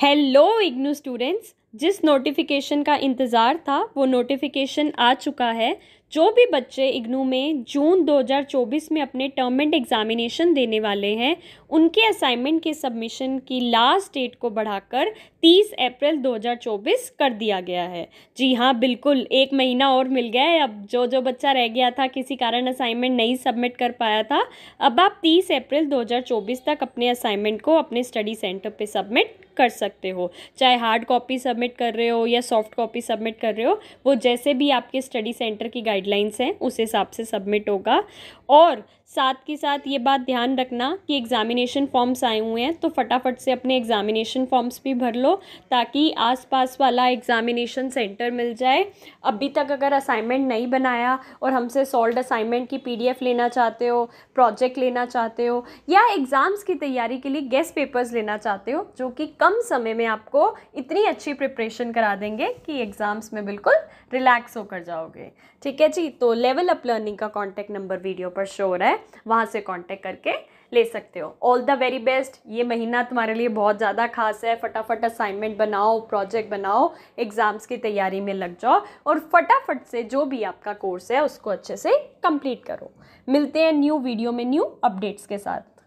Hello IGNU students. जिस notification का इंतज़ार था वो नोटिफिकेशन आ चुका है जो भी बच्चे इग्नू में जून 2024 में अपने टर्म एंड एग्ज़ामिनेशन देने वाले हैं उनके असाइनमेंट के सबमिशन की लास्ट डेट को बढ़ाकर 30 अप्रैल 2024 कर दिया गया है जी हाँ बिल्कुल एक महीना और मिल गया है अब जो जो बच्चा रह गया था किसी कारण असाइनमेंट नहीं सबमिट कर पाया था अब आप तीस अप्रैल दो तक अपने असाइनमेंट को अपने स्टडी सेंटर पर सबमिट कर सकते हो चाहे हार्ड कॉपी सब सबमिट कर रहे हो या सॉफ्ट कॉपी सबमिट कर रहे हो वो जैसे भी आपके स्टडी सेंटर की गाइडलाइंस हैं उस हिसाब से सबमिट होगा और साथ के साथ ये बात ध्यान रखना कि एग्ज़ामिनेशन फॉर्म्स आए हुए हैं तो फटाफट से अपने एग्ज़ामिनेशन फॉर्म्स भी भर लो ताकि आसपास वाला एग्ज़ामिनेशन सेंटर मिल जाए अभी तक अगर असाइनमेंट नहीं बनाया और हमसे सॉल्ड असाइनमेंट की पीडीएफ लेना चाहते हो प्रोजेक्ट लेना चाहते हो या एग्ज़ाम्स की तैयारी के लिए गेस्ट पेपर्स लेना चाहते हो जो कि कम समय में आपको इतनी अच्छी प्रिपरेशन करा देंगे कि एग्ज़ाम्स में बिल्कुल रिलैक्स होकर जाओगे ठीक है जी तो लेवल अप लर्निंग का कॉन्टैक्ट नंबर वीडियो पर शो हो रहा है वहाँ से कॉन्टैक्ट करके ले सकते हो ऑल द वेरी बेस्ट ये महीना तुम्हारे लिए बहुत ज़्यादा खास है फटाफट असाइनमेंट बनाओ प्रोजेक्ट बनाओ एग्ज़ाम्स की तैयारी में लग जाओ और फटाफट से जो भी आपका कोर्स है उसको अच्छे से कंप्लीट करो मिलते हैं न्यू वीडियो में न्यू अपडेट्स के साथ